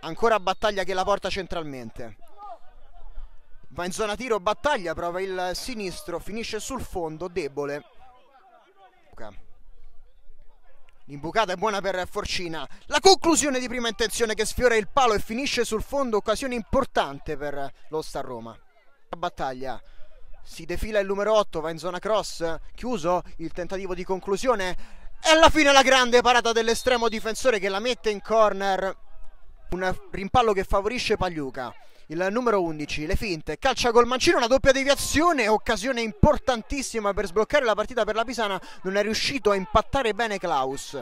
Ancora Battaglia che la porta centralmente. Va in zona tiro, Battaglia prova il sinistro, finisce sul fondo, debole. L'imbucata è buona per Forcina. La conclusione di prima intenzione che sfiora il palo e finisce sul fondo, occasione importante per lo Star Roma. Battaglia. Si defila il numero 8, va in zona cross, chiuso il tentativo di conclusione e alla fine la grande parata dell'estremo difensore che la mette in corner. Un rimpallo che favorisce Pagliuca. Il numero 11, le finte, calcia col mancino, una doppia deviazione, occasione importantissima per sbloccare la partita per la Pisana. Non è riuscito a impattare bene Klaus.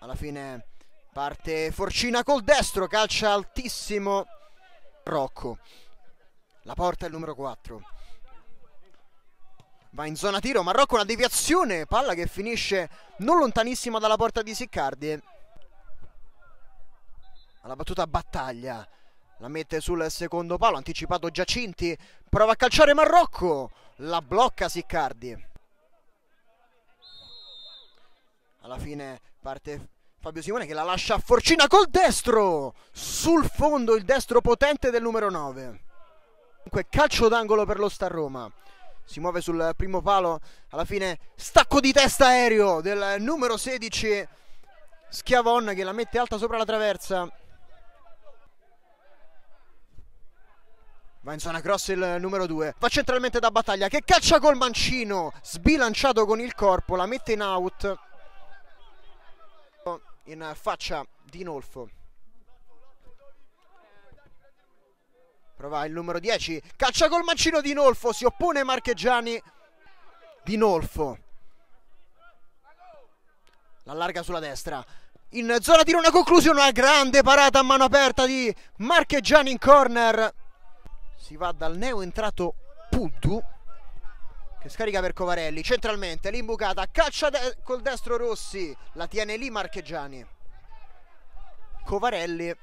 Alla fine parte Forcina col destro, calcia altissimo Rocco. La porta è il numero 4 va in zona tiro, Marocco una deviazione, palla che finisce non lontanissima dalla porta di Siccardi. Alla battuta battaglia, la mette sul secondo palo, anticipato Giacinti, prova a calciare Marocco, la blocca Siccardi. Alla fine parte Fabio Simone che la lascia a Forcina col destro, sul fondo il destro potente del numero 9. Dunque calcio d'angolo per lo Star Roma si muove sul primo palo, alla fine stacco di testa aereo del numero 16 Schiavon che la mette alta sopra la traversa. Va in zona cross il numero 2. Va centralmente da battaglia che caccia col mancino. Sbilanciato con il corpo. La mette in out. In faccia di Nolfo. Prova il numero 10. Caccia col mancino di Nolfo. Si oppone Marcheggiani di Nolfo. L'allarga sulla destra. In zona tiro una conclusione. Una grande parata a mano aperta di Marcheggiani in corner. Si va dal neo entrato Puddu che scarica per Covarelli, centralmente l'imbucata, caccia de col destro Rossi, la tiene lì Marcheggiani. Covarelli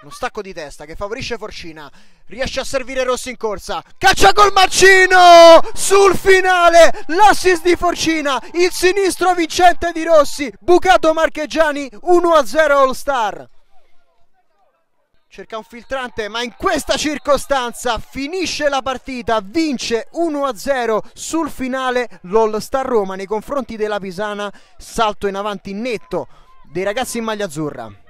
uno stacco di testa che favorisce Forcina. Riesce a servire Rossi in corsa. Caccia col Marcino! Sul finale l'assist di Forcina. Il sinistro vincente di Rossi. Bucato Marcheggiani 1-0 All Star. Cerca un filtrante, ma in questa circostanza finisce la partita, vince 1-0 sul finale l'All Star Roma nei confronti della Pisana, salto in avanti netto dei ragazzi in maglia azzurra.